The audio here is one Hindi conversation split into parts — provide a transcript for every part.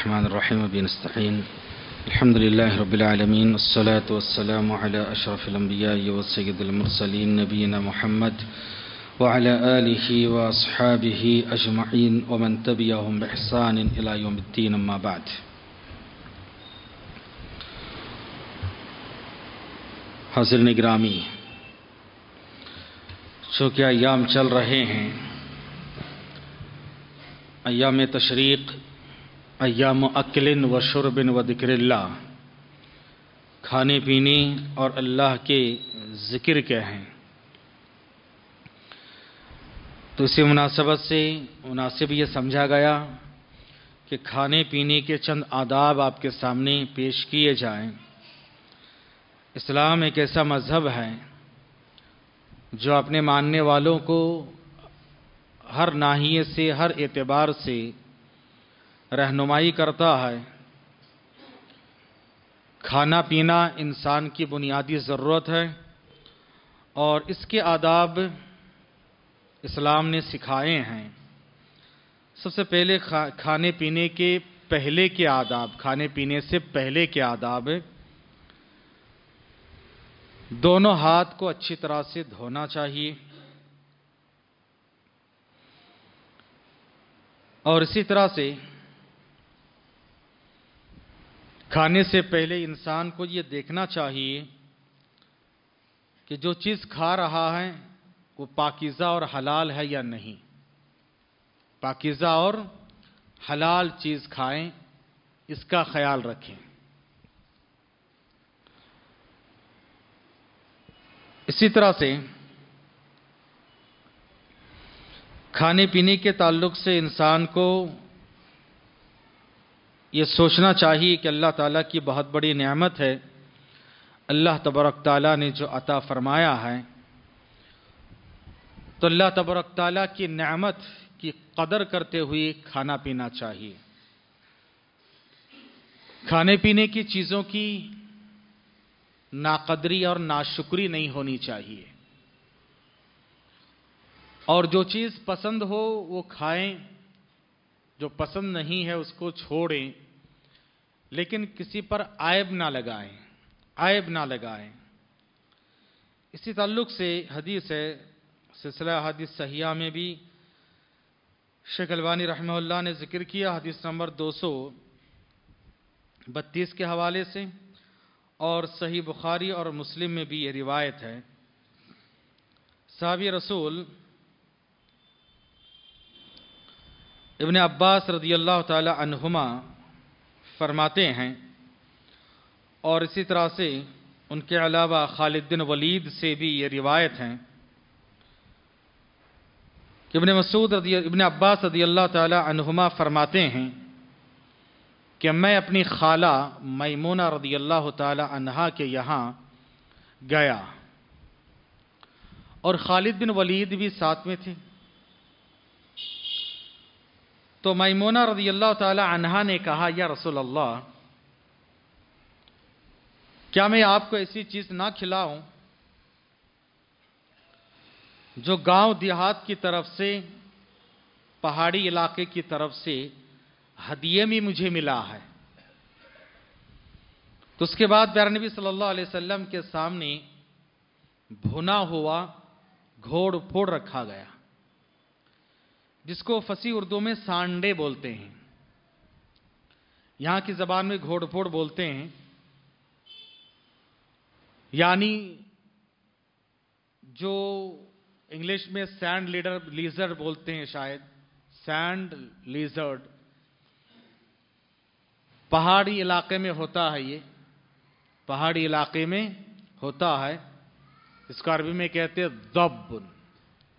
الرحمن الرحيم به الحمد لله رب العالمين الصلاة والسلام على أشرف الأنبياء والسيد المرسلين نبينا محمد وعلى آله وأصحابه أجمعين ومن تبعهم بإحسان إلى يوم الدين ما بعد حاضر نگرامی چونکہ ایام چل رہے ہیں ایام تشریق अयाम अकलिन व शुरबिन व दिक्रिल्ला खाने पीने और अल्लाह के ज़िक्र क्या हैं तो इसी मुनासबत से मुनासिब ये समझा गया कि खाने पीने के चंद आदाब आपके सामने पेश किए जाएं। इस्लाम एक ऐसा मज़हब है जो अपने मानने वालों को हर नाहिए से हर एतबार से रहनुमाई करता है खाना पीना इंसान की बुनियादी ज़रूरत है और इसके आदाब इस्लाम ने सिखाए हैं सबसे पहले खा खाने पीने के पहले के आदाब खाने पीने से पहले के आदाब दोनों हाथ को अच्छी तरह से धोना चाहिए और इसी तरह से खाने से पहले इंसान को ये देखना चाहिए कि जो चीज़ खा रहा है वो पाकिज़ा और हलाल है या नहीं पाकिज़ा और हलाल चीज़ खाएं इसका ख्याल रखें इसी तरह से खाने पीने के ताल्लुक से इंसान को ये सोचना चाहिए कि अल्लाह ताला की बहुत बड़ी नेमत है अल्लाह तबरक ताली ने जो अता फ़रमाया है तो अल्लाह तबरक ताला की नेमत की कदर करते हुए खाना पीना चाहिए खाने पीने की चीज़ों की नाकदरी और नाशुक्री नहीं होनी चाहिए और जो चीज़ पसंद हो वो खाएं जो पसंद नहीं है उसको छोड़ें लेकिन किसी पर आयब ना लगाएं आयब ना लगाएं इसी ताल्लुक से हदीस है सिलसिला हदीस सहिया में भी शेख अलवानी रहमल्ला ने जिक्र किया हदीस नंबर दो सौ बत्तीस के हवाले से और सही बुखारी और मुस्लिम में भी ये रिवायत है सहाबी रसूल इबन अब्बास रदी अल्लाह तुमा फरमाते हैं और इसी तरह से उनके अलावा खालिद वलीद से भी ये रिवायत हैं कि इबन मसूद रदी इबन अब्बास रदी अल्लाह तुमा फरमाते हैं कि मैं अपनी खाला मैमूना रदी अल्लाह तहा के यहाँ गया और खालिद बिन वलीद भी साथ में थे तो मैमोना रदी अल्लाह तन्हा ने कहा या रसूल अल्लाह क्या मैं आपको ऐसी चीज़ ना खिलाऊं जो गांव देहात की तरफ से पहाड़ी इलाके की तरफ से हदिये में मुझे मिला है तो उसके बाद बैरनबी सल्लल्लाहु अलैहि वसल्लम के सामने भुना हुआ घोड़ फोड़ रखा गया जिसको फसी उर्दू में सांडे बोलते हैं यहाँ की ज़बान में घोड़फोड़ बोलते हैं यानी जो इंग्लिश में सैंड लीडर लीजर्ड बोलते हैं शायद सैंड लीजर्ड पहाड़ी इलाके में होता है ये पहाड़ी इलाके में होता है इसका अरबी में कहते हैं दब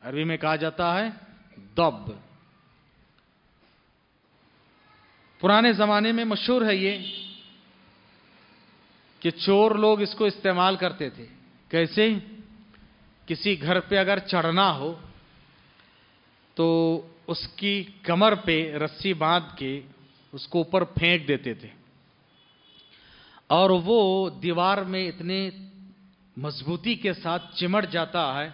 अरबी में कहा जाता है दब पुराने ज़माने में मशहूर है ये कि चोर लोग इसको इस्तेमाल करते थे कैसे किसी घर पे अगर चढ़ना हो तो उसकी कमर पे रस्सी बांध के उसको ऊपर फेंक देते थे और वो दीवार में इतने मजबूती के साथ चिमट जाता है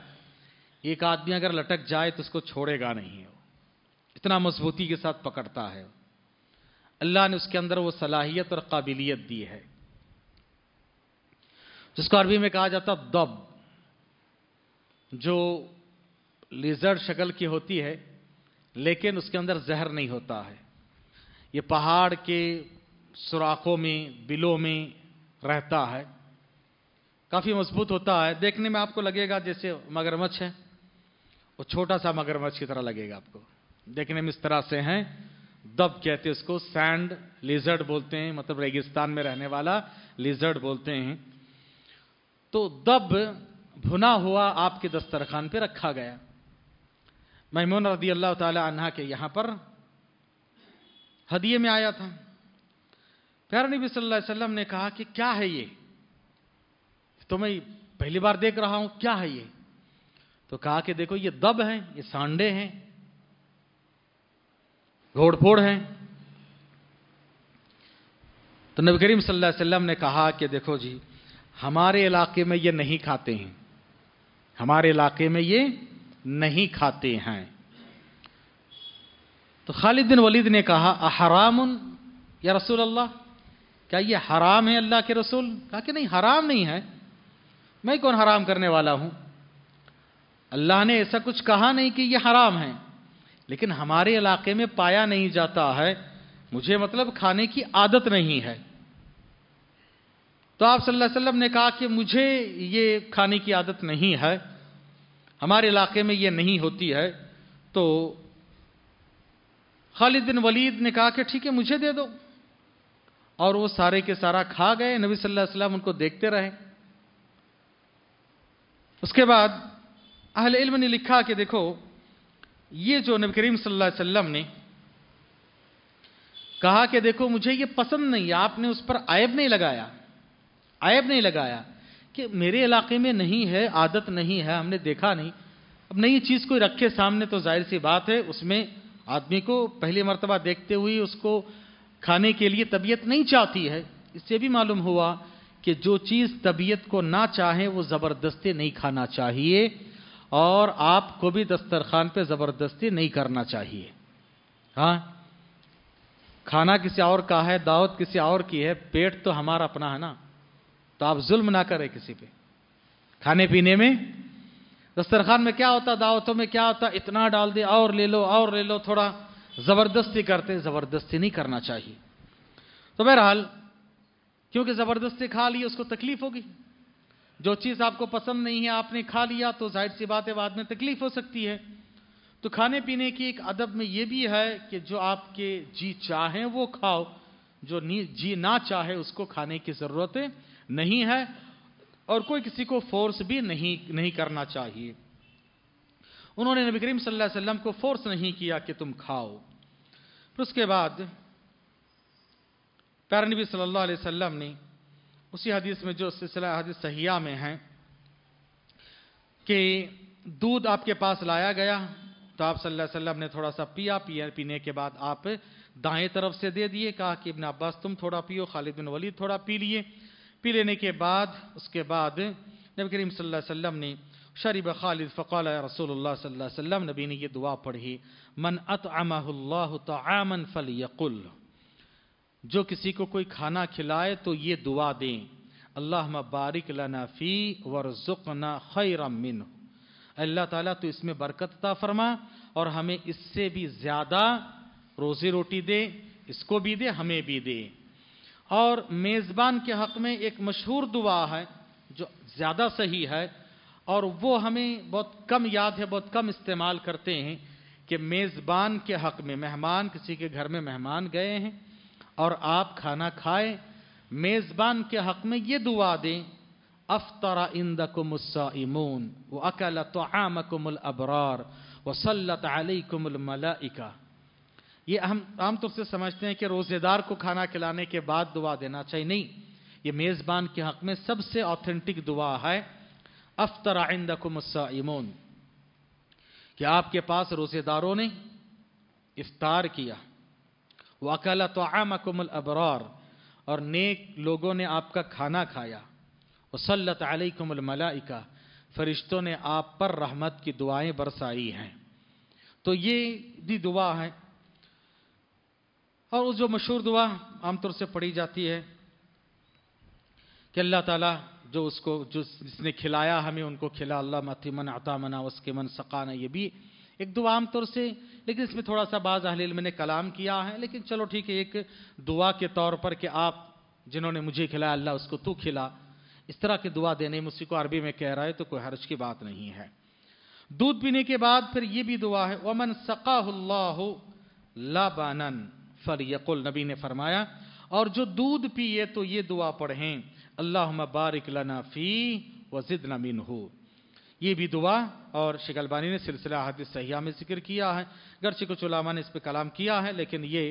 एक आदमी अगर लटक जाए तो उसको छोड़ेगा नहीं वो इतना मजबूती के साथ पकड़ता है अल्लाह ने उसके अंदर वो सलाहियत और काबिलियत दी है जिसको अरबी में कहा जाता दब जो लेज़र शक्ल की होती है लेकिन उसके अंदर जहर नहीं होता है ये पहाड़ के सुराखों में बिलों में रहता है काफ़ी मजबूत होता है देखने में आपको लगेगा जैसे मगरमच्छ है वो छोटा सा मगरमच्छ की तरह लगेगा आपको देखने में इस तरह से हैं दब कहते हैं उसको सैंड लिजर्ड बोलते हैं मतलब रेगिस्तान में रहने वाला लिजर्ड बोलते हैं तो दब भुना हुआ आपके दस्तरखान पे रखा गया महमून रदी अल्लाह तहा के यहां पर हदिये में आया था प्यार नबी सल्लल्लाहु अलैहि वसल्लम ने कहा कि क्या है ये तो मैं पहली बार देख रहा हूं क्या है ये तो कहा कि देखो ये दब हैं ये सांडे हैं घोड़फोड़ हैं तो नबी करीम सल्लल्लाहु अलैहि वसल्लम ने कहा कि देखो जी हमारे इलाके में ये नहीं खाते हैं हमारे इलाके में ये नहीं खाते हैं तो खालिद बिन वलीद ने कहा अहराम या रसूल अल्लाह क्या ये हराम है अल्लाह के रसूल कहा कि नहीं हराम नहीं है मैं कौन हराम करने वाला हूँ अल्लाह ने ऐसा कुछ कहा नहीं कि ये हराम है लेकिन हमारे इलाके में पाया नहीं जाता है मुझे मतलब खाने की आदत नहीं है तो आप सल्लल्लाहु अलैहि वसल्लम ने कहा कि मुझे ये खाने की आदत नहीं है हमारे इलाके में ये नहीं होती है तो खालिद बिन वलीद ने कहा कि ठीक है मुझे दे दो और वो सारे के सारा खा गए नबी सल्लल्लाहु अलैहि वसल्लम उनको देखते रहे उसके बाद अहल इल्म ने लिखा कि देखो ये जो नबी करीम सल्लल्लाहु अलैहि वसल्लम ने कहा कि देखो मुझे ये पसंद नहीं आपने उस पर आयब नहीं लगाया आयब नहीं लगाया कि मेरे इलाके में नहीं है आदत नहीं है हमने देखा नहीं अब नई चीज़ कोई रखे सामने तो जाहिर सी बात है उसमें आदमी को पहली मरतबा देखते हुए उसको खाने के लिए तबीयत नहीं चाहती है इससे भी मालूम हुआ कि जो चीज़ तबीयत को ना चाहे वो ज़बरदस्ती नहीं खाना चाहिए और आपको भी दस्तरखान पे ज़बरदस्ती नहीं करना चाहिए हाँ खाना किसी और का है दावत किसी और की है पेट तो हमारा अपना है ना तो आप जुल्म ना करें किसी पे खाने पीने में दस्तरखान में क्या होता दावतों में क्या होता इतना डाल दे और ले लो और ले लो थोड़ा ज़बरदस्ती करते ज़बरदस्ती नहीं करना चाहिए तो बहरहाल क्योंकि ज़बरदस्ती खा ली उसको तकलीफ होगी जो चीज़ आपको पसंद नहीं है आपने खा लिया तो जाहिर सी बात है बाद में तकलीफ हो सकती है तो खाने पीने की एक अदब में ये भी है कि जो आपके जी चाहें वो खाओ जो जी ना चाहे उसको खाने की ज़रूरत नहीं है और कोई किसी को फोर्स भी नहीं नहीं करना चाहिए उन्होंने नबी करीम सल्लल्लाहु अलैहि वसल्लम को फोर्स नहीं किया कि तुम खाओ फिर उसके बाद पैर नबी सल्लल्लाहु अलैहि वसल्लम ने उसी हदीस में जो सिलसिला हदीस सहिया में है कि दूध आपके पास लाया गया तो आप सल्लल्लाहु अलैहि वसल्लम ने थोड़ा सा पिया पिया पीने के बाद आप दाएं तरफ से दे दिए कहा कि इबन अब्बास तुम थोड़ा पियो खालिद बिन वलीद थोड़ा पी लिए पी लेने के बाद उसके बाद नबी करीम सल्लल्लाहु अलैहि वसल्लम ने शरीब खालिद फ़क़ाल रसूलुल्लाह सल्लल्लाहु अलैहि वसल्लम नबी ने ये दुआ पढ़ी मन अतअमहुल्लाहु तआमन फलयकुल जो किसी को कोई खाना खिलाए तो ये दुआ दें अल्लाह बारिक लना फ़ी वरज़ुक ना मिन अल्लाह ताला तो इसमें बरकत ता फरमा और हमें इससे भी ज़्यादा रोज़ी रोटी दे इसको भी दे हमें भी दे और मेज़बान के हक़ में एक मशहूर दुआ है जो ज़्यादा सही है और वो हमें बहुत कम याद है बहुत कम इस्तेमाल करते हैं कि मेज़बान के हक़ में मेहमान किसी के घर में मेहमान गए हैं और आप खाना खाए मेज़बान के हक़ में ये दुआ दें अफ्तरा इंद कुमस्मून व अकल तो आम कुमल अबरार व सल्लत अली कुमल मलाइका ये हम आमतौर से समझते हैं कि रोज़ेदार को खाना खिलाने के बाद दुआ देना चाहिए नहीं ये मेज़बान के हक़ में सबसे ऑथेंटिक दुआ है अफ्तरा इंद कुमस्मून कि आपके पास रोज़ेदारों ने इफ्तार किया वकल तोमकुमल अबरार और नेक लोगों ने आपका खाना खाया वसलत अलैकुमल मलाइका फरिश्तों ने आप पर रहमत की दुआएं बरसाई हैं तो ये भी दुआ है और जो मशहूर दुआ आमतौर से पढ़ी जाती है कि अल्लाह ताला जो उसको जो जिसने खिलाया हमें उनको खिला अल्लाह मती मन आता मना उसके मन सकाना ये भी एक दुआ आमतौर से लेकिन इसमें थोड़ा सा बाज अहलील मैंने कलाम किया है लेकिन चलो ठीक है एक दुआ के तौर पर कि आप जिन्होंने मुझे खिलाया अल्लाह उसको तू खिला इस तरह की दुआ देने में उसी को अरबी में कह रहा है तो कोई हर्ज की बात नहीं है दूध पीने के बाद फिर ये भी दुआ है वमन फल यकुल नबी ने फरमाया और जो दूध पिए तो ये दुआ पढ़ें अल्लाह बारिक लना फ़ी वजिद नमिन हो ये भी दुआ और शिकलबानी ने सिलसिला हदीस सयाह में जिक्र किया है गरचे कुछ उलामा ने इस पर कलाम किया है लेकिन ये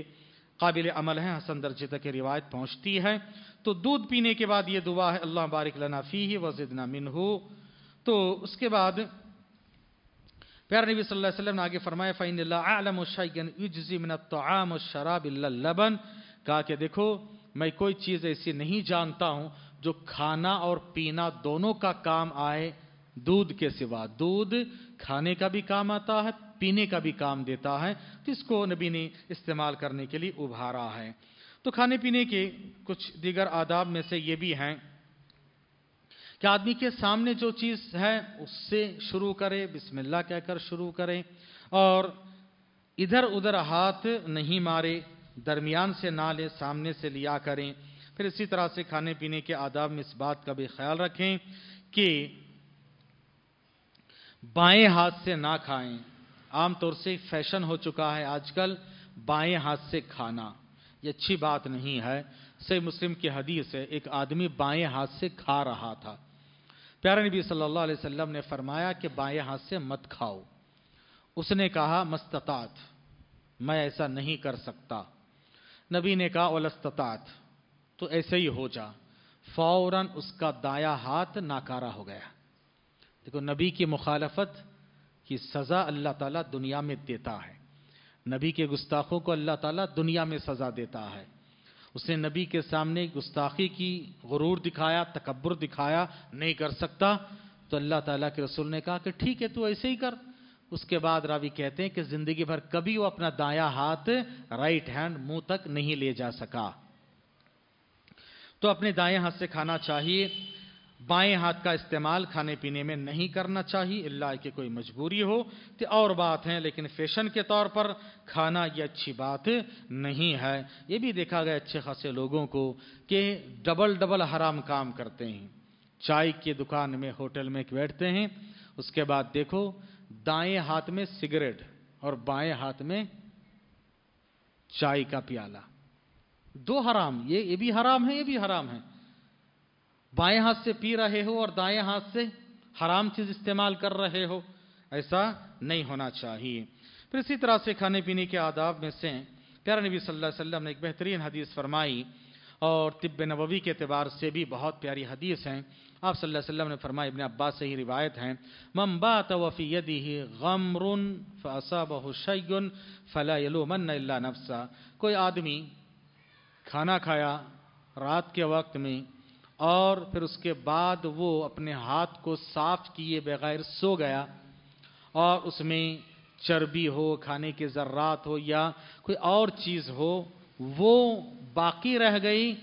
काबिल अमल है हसन दर्जे तक रिवायत पहुँचती है तो दूध पीने के बाद ये दुआ है अल्लाह बारिक लना फ़ी वज़िदना हो तो उसके बाद प्यार नबी सल्लल्लाहु ने आगे फरमाया फ़ैन आलम शैन शराब लबन कहा कि देखो मैं कोई चीज़ ऐसी नहीं जानता हूँ जो खाना और पीना दोनों का काम आए दूध के सिवा दूध खाने का भी काम आता है पीने का भी काम देता है तो इसको नबी ने इस्तेमाल करने के लिए उभारा है तो खाने पीने के कुछ दीगर आदाब में से ये भी हैं कि आदमी के सामने जो चीज़ है उससे शुरू करें बिस्मिल्लाह कहकर शुरू करें और इधर उधर हाथ नहीं मारे दरमियान से ना ले सामने से लिया करें फिर इसी तरह से खाने पीने के आदाब में इस बात का भी ख्याल रखें कि बाएं हाथ से ना खाएं आमतौर से फैशन हो चुका है आजकल बाएं हाथ से खाना ये अच्छी बात नहीं है से मुस्लिम की हदीस है एक आदमी बाएं हाथ से खा रहा था प्यारे नबी सल्लल्लाहु अलैहि वसल्लम ने फरमाया कि बाएं हाथ से मत खाओ उसने कहा मस्तात मैं ऐसा नहीं कर सकता नबी ने कहा ओलस्ततात तो ऐसे ही हो जा फौरन उसका दाया हाथ नाकारा हो गया देखो नबी की मुखालफत की सज़ा अल्लाह ताला दुनिया में देता है नबी के गुस्ताखों को अल्लाह ताला दुनिया में सज़ा देता है उसने नबी के सामने गुस्ताखी की गुरूर दिखाया तकबर दिखाया नहीं कर सकता तो अल्लाह ताला के रसूल ने कहा कि ठीक है तू ऐसे ही कर उसके बाद रावी कहते हैं कि ज़िंदगी भर कभी वो अपना दाया हाथ राइट हैंड मुंह तक नहीं ले जा सका तो अपने दाएं हाथ से खाना चाहिए बाएं हाथ का इस्तेमाल खाने पीने में नहीं करना चाहिए अल्लाह की कोई मजबूरी हो तो और बात है लेकिन फैशन के तौर पर खाना ये अच्छी बात नहीं है ये भी देखा गया अच्छे खासे लोगों को कि डबल डबल हराम काम करते हैं चाय की दुकान में होटल में बैठते हैं उसके बाद देखो दाएं हाथ में सिगरेट और बाएं हाथ में चाय का प्याला दो हराम ये ये भी हराम है ये भी हराम है बाएं हाथ से पी रहे हो और दाएं हाथ से हराम चीज़ इस्तेमाल कर रहे हो ऐसा नहीं होना चाहिए फिर इसी तरह से खाने पीने के आदाब में से प्यारा नबी सल्लल्लाहु अलैहि वसल्लम ने एक बेहतरीन हदीस फरमाई और तिब्बे नबवी के अतबार से भी बहुत प्यारी हदीस हैं आप सल्लल्लाहु अलैहि वसल्लम ने फरमाया इब्ने अब्बास से ही रिवायत हैं मम बात वफ़ी यदि ही गमरुन फ़साबहुशन फ़ला यलुमन नफ़सा कोई आदमी खाना खाया रात के वक्त में और फिर उसके बाद वो अपने हाथ को साफ किए बगैर सो गया और उसमें चर्बी हो खाने के ज़र्रात हो या कोई और चीज़ हो वो बाकी रह गई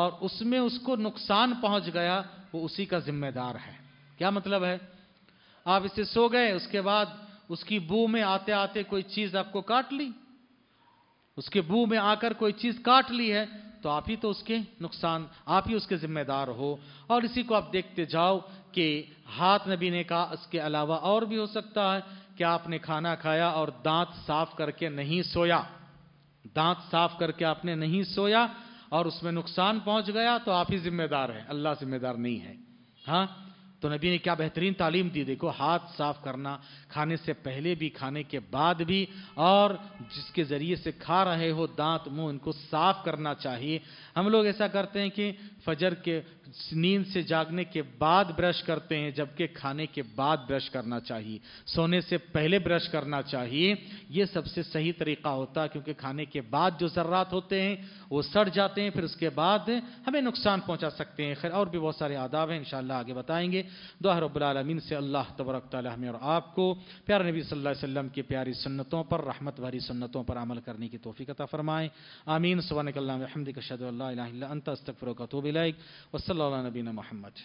और उसमें उसको नुकसान पहुंच गया वो उसी का जिम्मेदार है क्या मतलब है आप इसे सो गए उसके बाद उसकी बू में आते आते कोई चीज़ आपको काट ली उसके बू में आकर कोई चीज़ काट ली है तो आप ही तो उसके नुकसान आप ही उसके ज़िम्मेदार हो और इसी को आप देखते जाओ कि हाथ नबी ने कहा उसके अलावा और भी हो सकता है कि आपने खाना खाया और दांत साफ करके नहीं सोया दांत साफ करके आपने नहीं सोया और उसमें नुकसान पहुंच गया तो आप ही जिम्मेदार हैं अल्लाह जिम्मेदार नहीं है हाँ तो नबी ने क्या बेहतरीन तालीम दी देखो हाथ साफ करना खाने से पहले भी खाने के बाद भी और जिसके ज़रिए से खा रहे हो दांत मुंह इनको साफ करना चाहिए हम लोग ऐसा करते हैं कि फजर के नींद से जागने के बाद ब्रश करते हैं जबकि खाने के बाद ब्रश करना चाहिए सोने से पहले ब्रश करना चाहिए यह सबसे सही तरीका होता है क्योंकि खाने के बाद जो ज़र्रात होते हैं वो सड़ जाते हैं फिर उसके बाद हमें नुकसान पहुंचा सकते हैं खैर और भी बहुत सारे आदाब हैं इंशाल्लाह आगे बताएंगे दुआ रबालमीन से अल्लाह तबरक हमें और आपको प्यार नबी सल्लल्लाहु अलैहि वसल्लम की प्यारी सुन्नतों पर रहमत भरी सुन्नतों पर अमल करने की तोफ़ी कता फ़रमाएँ आमीन सुबह कल्ला हमद कशद अंत अस्तफ़र कतूबिल वसल الله على نبينا محمد